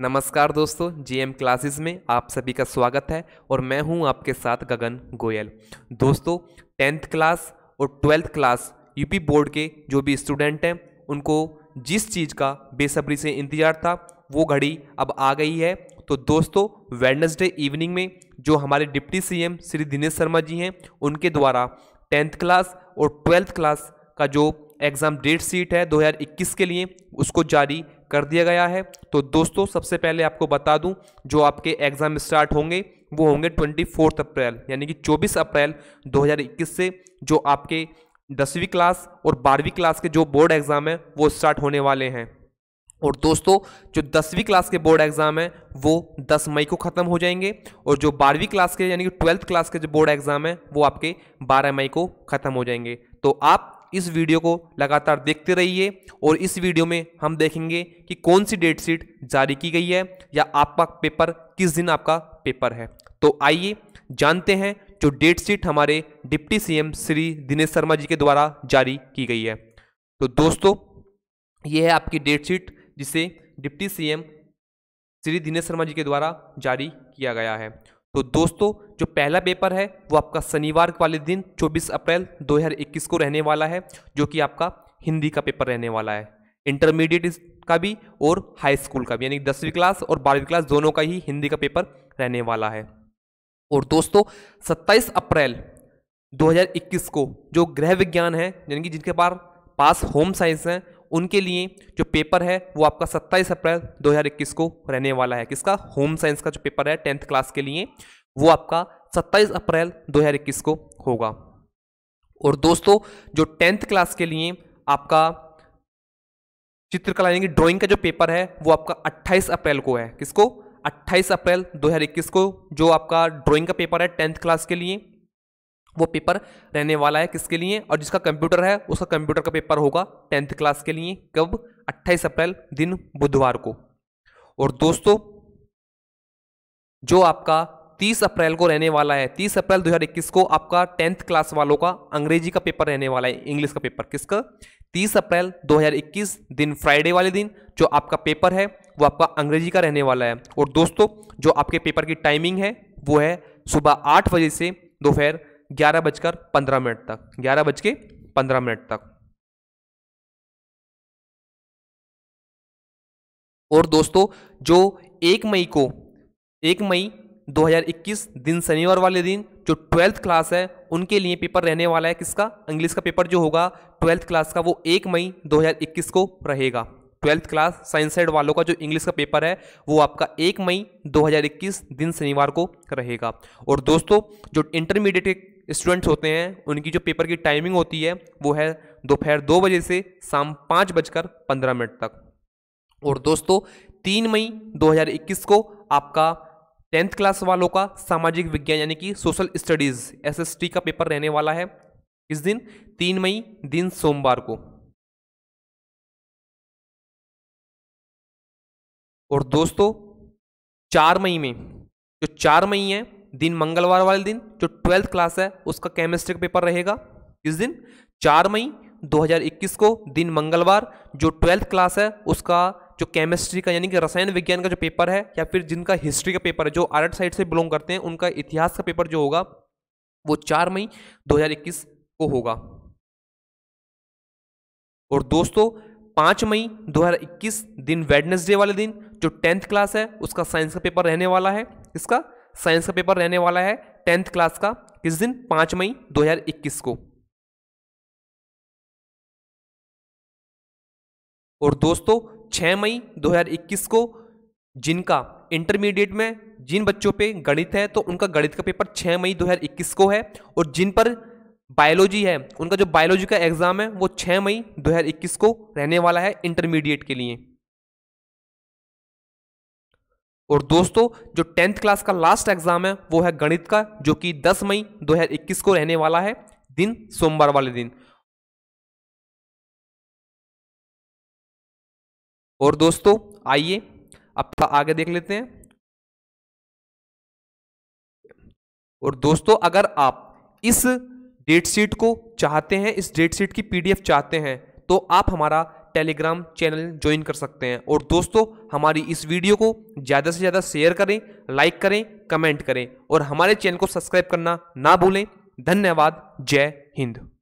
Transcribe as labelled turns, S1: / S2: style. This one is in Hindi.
S1: नमस्कार दोस्तों जीएम क्लासेस में आप सभी का स्वागत है और मैं हूं आपके साथ गगन गोयल दोस्तों टेंथ क्लास और ट्वेल्थ क्लास यूपी बोर्ड के जो भी स्टूडेंट हैं उनको जिस चीज़ का बेसब्री से इंतज़ार था वो घड़ी अब आ गई है तो दोस्तों वेडनसडे इवनिंग में जो हमारे डिप्टी सीएम श्री दिनेश शर्मा जी हैं उनके द्वारा टेंथ क्लास और ट्वेल्थ क्लास का जो एग्ज़ाम डेट सीट है 2021 के लिए उसको जारी कर दिया गया है तो दोस्तों सबसे पहले आपको बता दूं जो आपके एग्ज़ाम स्टार्ट होंगे वो होंगे ट्वेंटी फोर्थ अप्रैल यानी कि चौबीस अप्रैल 2021 से जो आपके दसवीं क्लास और बारहवीं क्लास के जो बोर्ड एग्ज़ाम हैं वो स्टार्ट होने वाले हैं और दोस्तों जो दसवीं क्लास के बोर्ड एग्ज़ाम हैं वो 10 मई को ख़त्म हो जाएंगे और जो बारहवीं क्लास के यानी कि ट्वेल्थ क्लास के जो बोर्ड एग्ज़ाम हैं वो आपके 12 मई को ख़त्म हो जाएंगे तो आप इस वीडियो को लगातार देखते रहिए और इस वीडियो में हम देखेंगे कि कौन सी डेट शीट जारी की गई है या आपका पेपर किस दिन आपका पेपर है तो आइए जानते हैं जो डेट शीट हमारे डिप्टी सीएम श्री दिनेश शर्मा जी के द्वारा जारी की गई है तो दोस्तों यह है आपकी डेट शीट जिसे डिप्टी सीएम श्री दिनेश शर्मा जी के द्वारा जारी किया गया है तो दोस्तों जो पहला पेपर है वो आपका शनिवार वाले दिन 24 अप्रैल 2021 को रहने वाला है जो कि आपका हिंदी का पेपर रहने वाला है इंटरमीडिएट का भी और हाई स्कूल का भी यानी दसवीं क्लास और बारहवीं क्लास दोनों का ही हिंदी का पेपर रहने वाला है और दोस्तों 27 अप्रैल 2021 को जो गृह विज्ञान है यानी कि जिनके पास पास होम साइंस हैं उनके लिए जो पेपर है वो आपका 27 अप्रैल 2021 को रहने वाला है किसका होम साइंस का जो पेपर है टेंथ क्लास के लिए वो आपका 27 अप्रैल 2021 को होगा और दोस्तों जो टेंथ क्लास के लिए आपका चित्रकला यानी कि ड्राइंग का जो पेपर है वो आपका 28 अप्रैल को है किसको 28 अप्रैल 2021 को जो आपका ड्राइंग का पेपर है टेंथ क्लास के लिए वो पेपर रहने वाला है किसके लिए और जिसका कंप्यूटर है उसका कंप्यूटर का पेपर होगा टेंथ क्लास के लिए कब 28 अप्रैल दिन बुधवार को और दोस्तों जो आपका 30 अप्रैल को रहने वाला है 30 अप्रैल 2021 को आपका टेंथ क्लास वालों का अंग्रेजी का पेपर रहने वाला है इंग्लिश का पेपर किसका 30 अप्रैल 2021 दिन फ्राइडे वाले दिन जो आपका पेपर है वो आपका अंग्रेजी का रहने वाला है और दोस्तों जो आपके पेपर की टाइमिंग है वो है सुबह आठ बजे से दोपहर ग्यारह बजकर पंद्रह मिनट तक ग्यारह बज के पंद्रह मिनट तक और दोस्तों जो एक मई को एक मई 2021 दिन शनिवार वाले दिन जो ट्वेल्थ क्लास है उनके लिए पेपर रहने वाला है किसका इंग्लिश का पेपर जो होगा ट्वेल्थ क्लास का वो एक मई 2021 को रहेगा ट्वेल्थ क्लास साइंस साइड वालों का जो इंग्लिश का पेपर है वो आपका एक मई 2021 दिन शनिवार को रहेगा और दोस्तों जो इंटरमीडिएट स्टूडेंट्स होते हैं उनकी जो पेपर की टाइमिंग होती है वो है दोपहर दो बजे से शाम पाँच बजकर पंद्रह मिनट तक और दोस्तों तीन मई 2021 को आपका टेंथ क्लास वालों का सामाजिक विज्ञान यानी कि सोशल स्टडीज़ एसएसटी का पेपर रहने वाला है इस दिन तीन मई दिन सोमवार को और दोस्तों चार मई में जो चार मई है दिन मंगलवार वाले दिन जो ट्वेल्थ क्लास है उसका केमिस्ट्री का पेपर रहेगा इस दिन चार मई 2021 को दिन मंगलवार जो ट्वेल्थ क्लास है उसका जो केमिस्ट्री का यानी कि रसायन विज्ञान का जो पेपर है या फिर जिनका हिस्ट्री का पेपर है जो आर्ट साइड से बिलोंग करते हैं उनका इतिहास का पेपर जो होगा वो चार मई 2021 को होगा और दोस्तों पाँच मई 2021 दिन वेडनेसडे वाले दिन जो टेंथ क्लास है उसका साइंस का पेपर रहने वाला है इसका साइंस का पेपर रहने वाला है टेंथ क्लास का किस दिन पाँच मई 2021 को और दोस्तों छह मई 2021 को जिनका इंटरमीडिएट में जिन बच्चों पे गणित है तो उनका गणित का पेपर छह मई 2021 को है और जिन पर बायोलॉजी है उनका जो बायोलॉजी का एग्ज़ाम है वो छह मई 2021 को रहने वाला है इंटरमीडिएट के लिए और दोस्तों जो टेंथ क्लास का लास्ट एग्जाम है वो है गणित का जो कि 10 मई 2021 को रहने वाला है दिन सोमवार वाले दिन
S2: और दोस्तों आइए अब आगे देख लेते हैं और
S1: दोस्तों अगर आप इस डेट शीट को चाहते हैं इस डेट शीट की पीडीएफ चाहते हैं तो आप हमारा टेलीग्राम चैनल ज्वाइन कर सकते हैं और दोस्तों हमारी इस वीडियो को ज़्यादा से ज़्यादा शेयर करें लाइक करें कमेंट करें और हमारे चैनल को सब्सक्राइब करना ना भूलें धन्यवाद जय
S2: हिंद